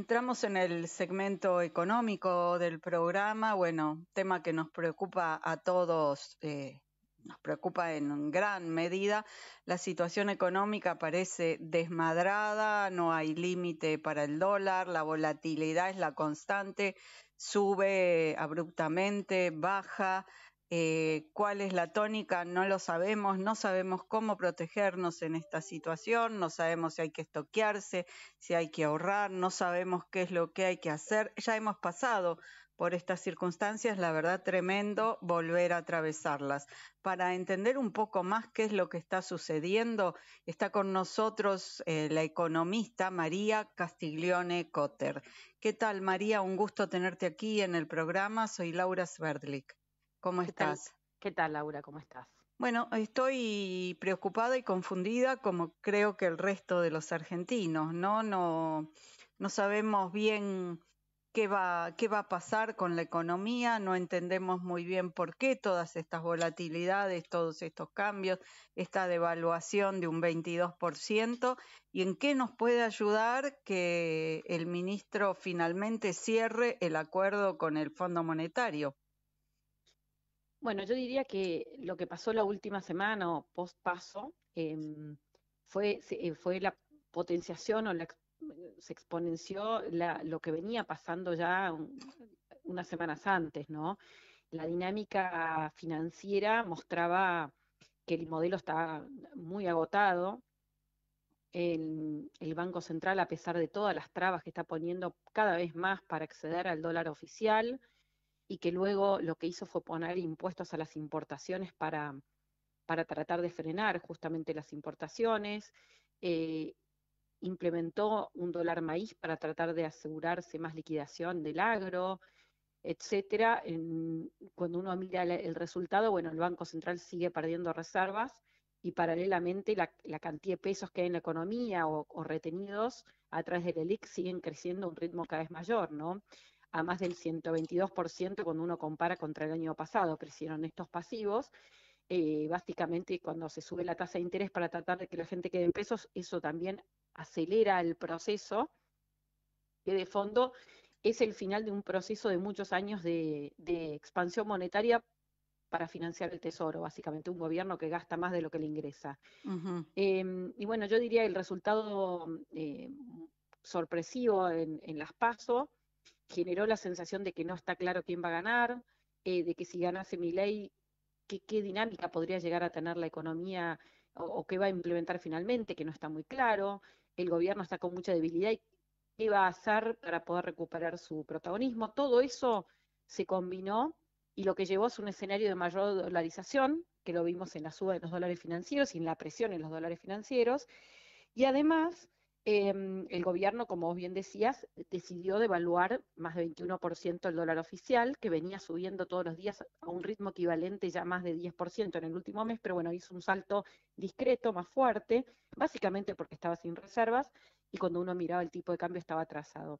Entramos en el segmento económico del programa, bueno, tema que nos preocupa a todos, eh, nos preocupa en gran medida. La situación económica parece desmadrada, no hay límite para el dólar, la volatilidad es la constante, sube abruptamente, baja. Eh, cuál es la tónica, no lo sabemos, no sabemos cómo protegernos en esta situación, no sabemos si hay que estoquearse, si hay que ahorrar, no sabemos qué es lo que hay que hacer. Ya hemos pasado por estas circunstancias, la verdad tremendo volver a atravesarlas. Para entender un poco más qué es lo que está sucediendo, está con nosotros eh, la economista María Castiglione Cotter. ¿Qué tal María? Un gusto tenerte aquí en el programa. Soy Laura Sverdlik. ¿Cómo estás? ¿Qué tal, Laura? ¿Cómo estás? Bueno, estoy preocupada y confundida como creo que el resto de los argentinos, ¿no? No, no sabemos bien qué va, qué va a pasar con la economía, no entendemos muy bien por qué todas estas volatilidades, todos estos cambios, esta devaluación de un 22% y en qué nos puede ayudar que el ministro finalmente cierre el acuerdo con el Fondo Monetario. Bueno, yo diría que lo que pasó la última semana o post paso em, eh, fue, la potenciación o eh, se exponenció lo que venía pasando ya unas semanas antes, ¿no? La dinámica financiera mostraba que el modelo está muy agotado. el Banco Central, a pesar de todas las trabas que está poniendo cada vez más para acceder al dólar oficial, y que luego lo que hizo fue poner impuestos a las importaciones para, para tratar de frenar justamente las importaciones. Eh, implementó un dólar maíz para tratar de asegurarse más liquidación del agro, etcétera. cuando uno mira el, resultado, bueno, el Banco Central sigue perdiendo reservas y paralelamente la, cantidad de pesos que hay en la economía o, retenidos a través del ELIC siguen creciendo a un ritmo cada vez mayor, ¿no? a más del 122% cuando uno compara contra el año pasado, crecieron estos pasivos. Eh, básicamente cuando se sube la tasa de interés para tratar de que la gente quede en pesos, eso también acelera el proceso, que de fondo es el final de un proceso de muchos años de, expansión monetaria para financiar el tesoro, básicamente un gobierno que gasta más de lo que le ingresa. Em, y bueno, yo diría el resultado eh, sorpresivo en, en las pasos generó la sensación de que no está claro quién va a ganar, eh, de que si ganase mi ley, ¿qué, qué dinámica podría llegar a tener la economía o, o, qué va a implementar finalmente, que no está muy claro. El gobierno está con mucha debilidad y qué va a hacer para poder recuperar su protagonismo. Todo eso se combinó y lo que llevó es un escenario de mayor dolarización, que lo vimos en la suba de los dólares financieros y en la presión en los dólares financieros. Y además, Em, el gobierno, como vos bien decías, decidió devaluar más de 21% el dólar oficial, que venía subiendo todos los días a un ritmo equivalente ya más de 10% en el último mes, pero bueno, hizo un salto discreto, más fuerte, básicamente porque estaba sin reservas y cuando uno miraba el tipo de cambio estaba atrasado.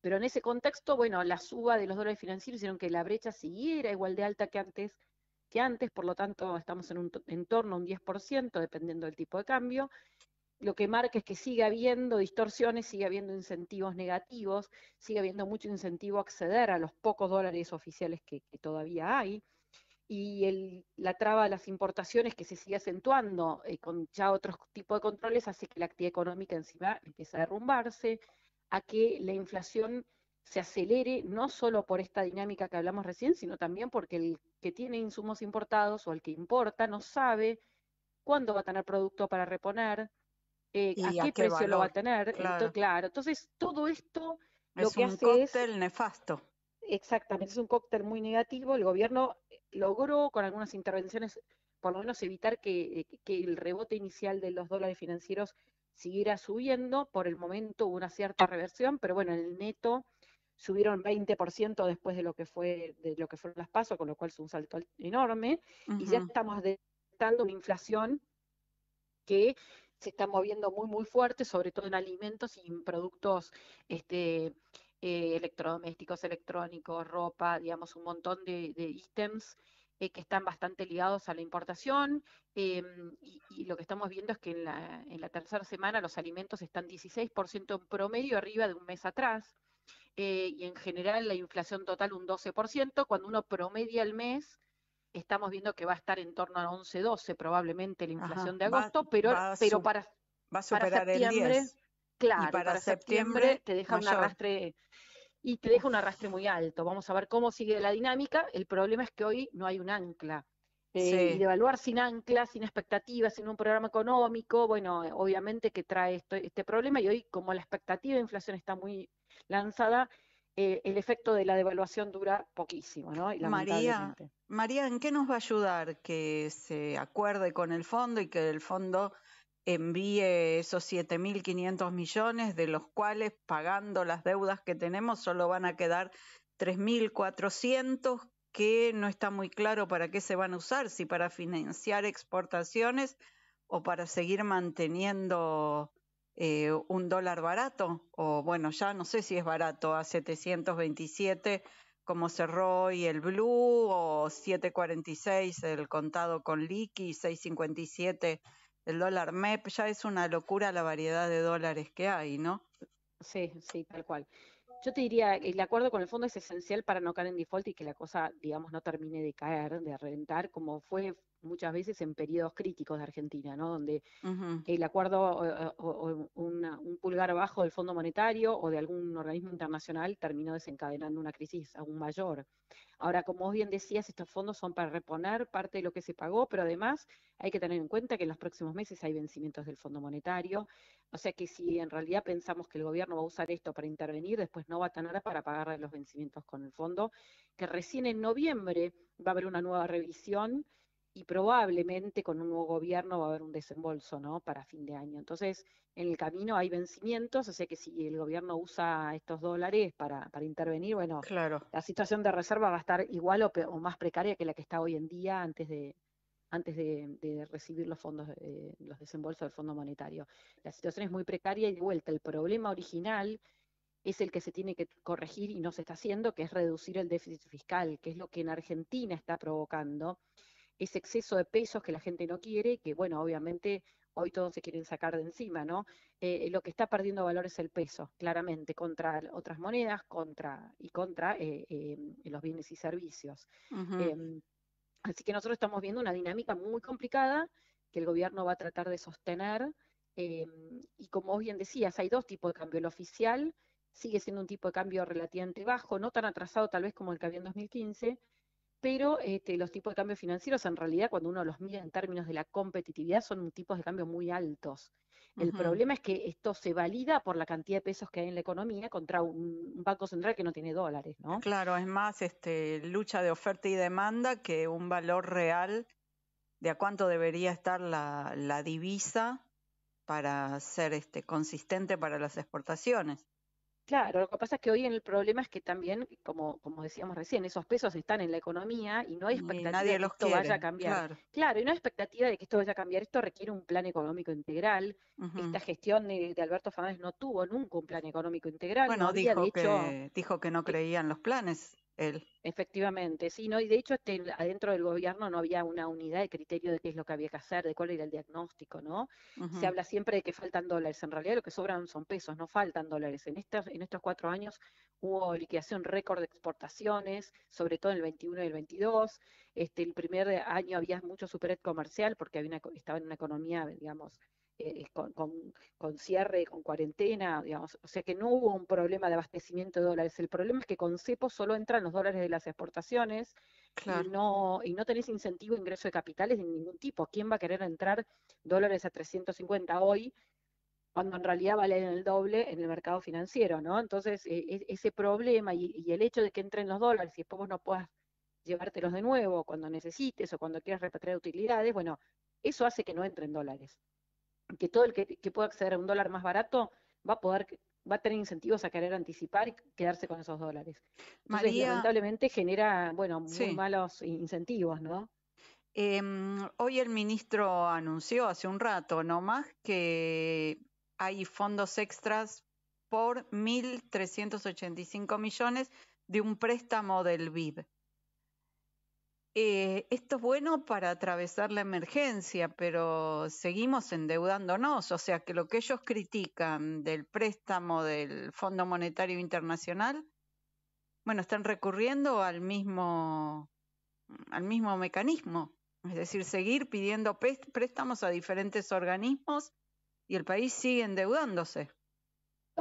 Pero en ese contexto, bueno, la suba de los dólares financieros hicieron que la brecha siguiera igual de alta que antes, que antes por lo tanto estamos en, un, entorno a un 10%, dependiendo del tipo de cambio, lo que marca es que sigue habiendo distorsiones, sigue habiendo incentivos negativos, sigue habiendo mucho incentivo a acceder a los pocos dólares oficiales que, todavía hay, y la traba de las importaciones que se sigue acentuando eh, con ya otros tipos de controles hace que la actividad económica encima empiece a derrumbarse, a que la inflación se acelere no solo por esta dinámica que hablamos recién, sino también porque el que tiene insumos importados o el que importa no sabe cuándo va a tener producto para reponer, eh, ¿a, qué, precio lo va a tener? Claro. Entonces, todo esto lo que hace es Es un cóctel nefasto. Exactamente, es un cóctel muy negativo. El gobierno eh, logró con algunas intervenciones, por lo menos evitar eh, que, el rebote inicial de los dólares financieros siguiera subiendo. Por el momento hubo una cierta reversión, pero bueno, el neto subieron 20% después de lo que fue de lo que fueron las pasos, con lo cual es un salto enorme y ya estamos detectando una inflación que se está moviendo muy, muy fuerte, sobre todo en alimentos y en productos este, eh, electrodomésticos, electrónicos, ropa, digamos, un montón de, ítems eh, que están bastante ligados a la importación. Eh, y, lo que estamos viendo es que en la, tercera semana los alimentos están 16% en promedio arriba de un mes atrás. y en general la inflación total un 12%, cuando uno promedia el mes estamos viendo que va a estar en torno a 11, 12 probablemente la inflación de agosto, pero, pero para, septiembre, claro, para, septiembre, te deja un arrastre y te deja un arrastre muy alto. Vamos a ver cómo sigue la dinámica. El problema es que hoy no hay un ancla. Eh, y devaluar sin ancla, sin expectativas, sin un programa económico, bueno, eh, obviamente que trae esto, este problema y hoy como la expectativa de inflación está muy lanzada, eh, el efecto de la devaluación dura poquísimo, ¿no? María, María, ¿en qué nos va a ayudar que se acuerde con el fondo y que el fondo envíe esos 7.500 millones, de los cuales pagando las deudas que tenemos solo van a quedar 3.400, que no está muy claro para qué se van a usar, si para financiar exportaciones o para seguir manteniendo eh, un dólar barato, o bueno, ya no sé si es barato, a 727 como cerró hoy el Blue, o 746 el contado con liqui, 657 el dólar MEP, ya es una locura la variedad de dólares que hay, ¿no? Sí, sí, tal cual. Yo te diría, el acuerdo con el fondo es esencial para no caer en default y que la cosa, digamos, no termine de caer, de reventar como fue muchas veces en periodos críticos de Argentina, ¿no? Donde el acuerdo o, un pulgar abajo del Fondo Monetario o de algún organismo internacional terminó desencadenando una crisis aún mayor. Ahora, como bien decías, estos fondos son para reponer parte de lo que se pagó, pero además hay que tener en cuenta que en los próximos meses hay vencimientos del Fondo Monetario, o sea que si en realidad pensamos que el gobierno va a usar esto para intervenir, después no va a tener para pagar los vencimientos con el fondo, que recién en noviembre va a haber una nueva revisión y probablemente con un nuevo gobierno va a haber un desembolso ¿no? para fin de año. Entonces, en el camino hay vencimientos, o sea que si el gobierno usa estos dólares para, para intervenir, bueno, la situación de reserva va a estar igual o, más precaria que la que está hoy en día antes de antes de, recibir los fondos, eh, los desembolsos del Fondo Monetario. La situación es muy precaria y de vuelta, el problema original es el que se tiene que corregir y no se está haciendo, que es reducir el déficit fiscal, que es lo que en Argentina está provocando ese exceso de pesos que la gente no quiere, que bueno, obviamente hoy todos se quieren sacar de encima, ¿no? Eh, eh, lo que está perdiendo valor es el peso, claramente, contra otras monedas contra y contra eh, los bienes y servicios. Em, así que nosotros estamos viendo una dinámica muy complicada que el gobierno va a tratar de sostener. Em, y como bien decías, hay dos tipos de cambio, el oficial sigue siendo un tipo de cambio relativamente bajo, no tan atrasado tal vez como el que había en 2015, pero este, los tipos de cambio financieros en realidad cuando uno los mira en términos de la competitividad son tipos de cambio muy altos. El problema es que esto se valida por la cantidad de pesos que hay en la economía contra un, banco central que no tiene dólares, ¿no? Claro, es más este, lucha de oferta y demanda que un valor real de a cuánto debería estar la, divisa para ser este, consistente para las exportaciones. Claro, lo que pasa es que hoy el problema es que también, como, como decíamos recién, esos pesos están en la economía y no hay expectativa de que esto vaya a cambiar. Claro. y no hay expectativa de que esto vaya a cambiar. Esto requiere un plan económico integral. Esta gestión de, Alberto Fernández no tuvo nunca un plan económico integral. Bueno, dijo, que, dijo que no creían los planes él. Efectivamente, sí, ¿no? Y de hecho, este, adentro del gobierno no había una unidad de criterio de qué es lo que había que hacer, de cuál era el diagnóstico, ¿no? Se habla siempre de que faltan dólares, en realidad lo que sobran son pesos, no faltan dólares. En, estas, en estos cuatro años hubo liquidación récord de exportaciones, sobre todo en el 21 y el 22. Este, el primer año había mucho superávit comercial porque había estaba en una economía, digamos, eh, con, con, cierre, con cuarentena, digamos, o sea que no hubo un problema de abastecimiento de dólares. El problema es que con CEPO solo entran los dólares de las exportaciones y, no, y no tenés incentivo de ingreso de capitales de ningún tipo. ¿Quién va a querer entrar dólares a 350 hoy cuando en realidad valen el doble en el mercado financiero, ¿no? Entonces, eh, ese problema y, el hecho de que entren los dólares y después vos no puedas llevártelos de nuevo cuando necesites o cuando quieras repatriar utilidades, bueno, eso hace que no entren dólares que todo el que, pueda acceder a un dólar más barato va a poder va a tener incentivos a querer anticipar y quedarse con esos dólares. lamentablemente genera, bueno, muy malos incentivos, ¿no? Em, hoy el ministro anunció hace un rato nomás que hay fondos extras por 1.385 millones de un préstamo del BID. Eh, esto es bueno para atravesar la emergencia, pero seguimos endeudándonos, o sea que lo que ellos critican del préstamo del Fondo Monetario Internacional, bueno, están recurriendo al mismo al mismo mecanismo, es decir, seguir pidiendo préstamos a diferentes organismos y el país sigue endeudándose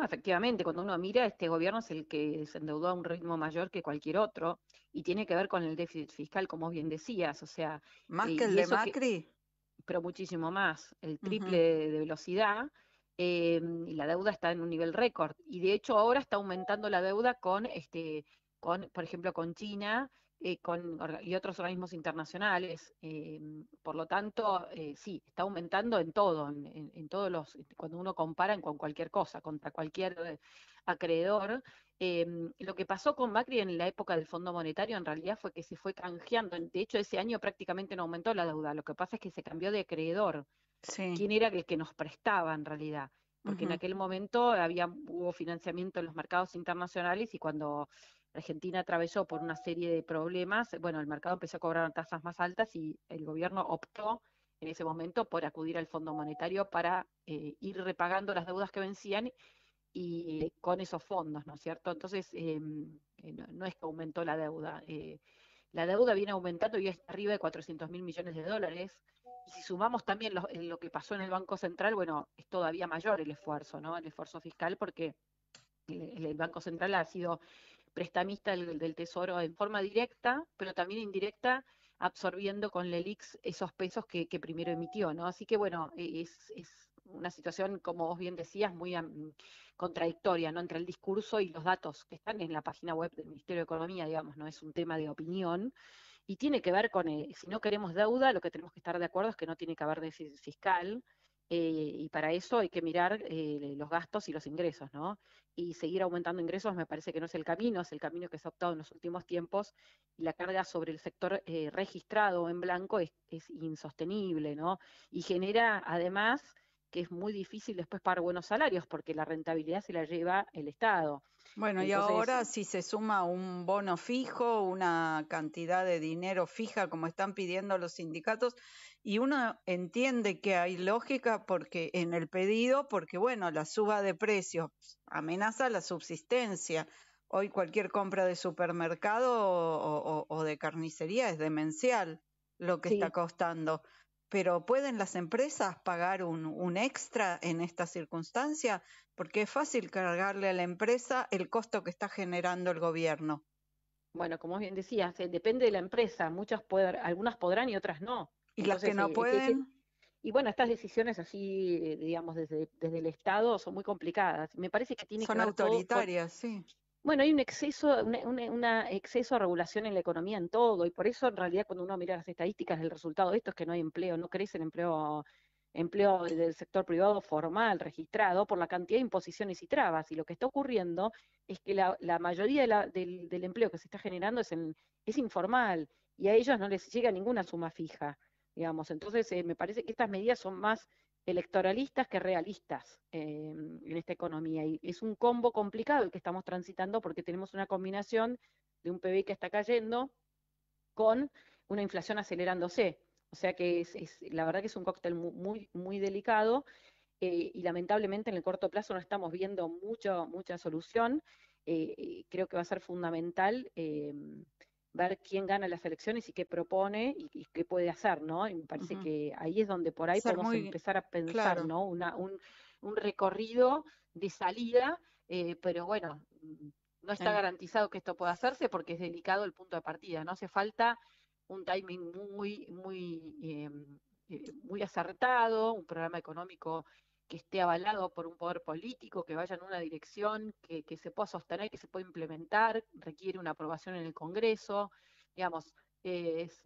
efectivamente, cuando uno mira, este gobierno es el que se endeudó a un ritmo mayor que cualquier otro y tiene que ver con el déficit fiscal, como bien decías, o sea... Más que eh, el de Macri. pero muchísimo más, el triple de velocidad. Em, y la deuda está en un nivel récord. Y de hecho ahora está aumentando la deuda con, este, con por ejemplo, con China, eh, con, y otros organismos internacionales. Eh, por lo tanto, eh, sí, está aumentando en todo, en, todos los, este, cuando uno compara con cualquier cosa, contra cualquier acreedor. lo que pasó con Macri en la época del Fondo Monetario en realidad fue que se fue canjeando. De hecho, ese año prácticamente no aumentó la deuda. Lo que pasa es que se cambió de acreedor. ¿Quién era el que nos prestaba en realidad? Porque en aquel momento había, hubo financiamiento en los mercados internacionales y cuando Argentina atravesó por una serie de problemas, bueno, el mercado empezó a cobrar tasas más altas y el gobierno optó en ese momento por acudir al Fondo Monetario para eh, ir repagando las deudas que vencían y con esos fondos, ¿no es cierto? Entonces, em, eh, no, es que aumentó la deuda. Eh, la deuda viene aumentando y es arriba de 400 mil millones de dólares. si sumamos también lo, que pasó en el Banco Central, bueno, es todavía mayor el esfuerzo, ¿no? El esfuerzo fiscal porque el Banco Central ha sido prestamista del, Tesoro en forma directa, pero también indirecta, absorbiendo con Lelix esos pesos que, primero emitió, ¿no? Así que bueno, e, es, una situación, como vos bien decías, muy contradictoria, ¿no? Entre el discurso y los datos que están en la página web del Ministerio de Economía, digamos, no es un tema de opinión. Y tiene que ver con, eh, si no queremos deuda, lo que tenemos que estar de acuerdo es que no tiene que haber déficit fiscal, eh, y para eso hay que mirar eh, los gastos y los ingresos, ¿no? Y seguir aumentando ingresos me parece que no es el camino, es el camino que se ha optado en los últimos tiempos y la carga sobre el sector eh, registrado en blanco es, es, insostenible, ¿no? Y genera además que es muy difícil después pagar buenos salarios porque la rentabilidad se la lleva el Estado. Bueno, y ahora si se suma un bono fijo, una cantidad de dinero fija como están pidiendo los sindicatos, y uno entiende que hay lógica porque en el pedido, porque bueno, la suba de precios amenaza la subsistencia. Hoy cualquier compra de supermercado o, de carnicería es demencial lo que está costando pero ¿pueden las empresas pagar un, extra en esta circunstancia? Porque es fácil cargarle a la empresa el costo que está generando el gobierno. Bueno, como bien decías, eh, depende de la empresa. Muchas pueden, algunas podrán y otras no. ¿Y las que no eh, este, este, pueden? y bueno, estas decisiones así, eh, digamos, desde, desde, el Estado son muy complicadas. Me parece que tiene que ser. Son autoritarias, sí. Bueno, hay un exceso, de exceso regulación en la economía en todo, y por eso en realidad cuando uno mira las estadísticas, el resultado de esto es que no hay empleo, no crece el empleo, empleo del sector privado formal, registrado, por la cantidad de imposiciones y trabas. Y lo que está ocurriendo es que la, mayoría del, empleo que se está generando es, es informal, y a ellos no les llega ninguna suma fija, digamos. Entonces, eh, me parece que estas medidas son más electoralistas que realistas em, en esta economía. Y es un combo complicado el que estamos transitando porque tenemos una combinación de un PBI que está cayendo con una inflación acelerándose. O sea que es, la verdad que es un cóctel muy, muy, delicado eh, y lamentablemente en el corto plazo no estamos viendo mucho, mucha solución. Eh, creo que va a ser fundamental em, ver quién gana las elecciones y qué propone y, qué puede hacer, ¿no? me parece que ahí es donde por ahí podemos empezar a pensar, ¿no? Una, un, recorrido de salida, eh, pero bueno, mm, no está garantizado que esto pueda hacerse porque es delicado el punto de partida, ¿no? Hace falta un timing muy, muy, em, eh, muy acertado, un programa económico que esté avalado por un poder político, que vaya en una dirección, que, se pueda sostener, que se pueda implementar, requiere una aprobación en el Congreso, digamos, es,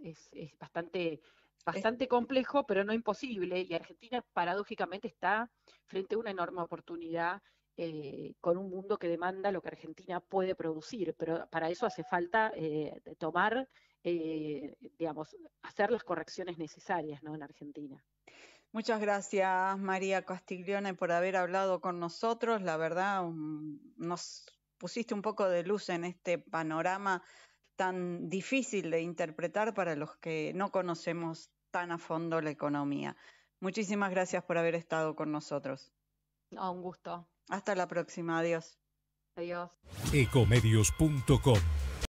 bastante, bastante complejo, pero no imposible, y Argentina paradójicamente está frente a una enorme oportunidad eh, con un mundo que demanda lo que Argentina puede producir, pero para eso hace falta eh, tomar, eh, digamos, hacer las correcciones necesarias en Argentina. Muchas gracias María Castiglione por haber hablado con nosotros. La verdad, mm, nos pusiste un poco de luz en este panorama tan difícil de interpretar para los que no conocemos tan a fondo la economía. Muchísimas gracias por haber estado con nosotros. un gusto. Hasta la próxima. Adiós. Adiós.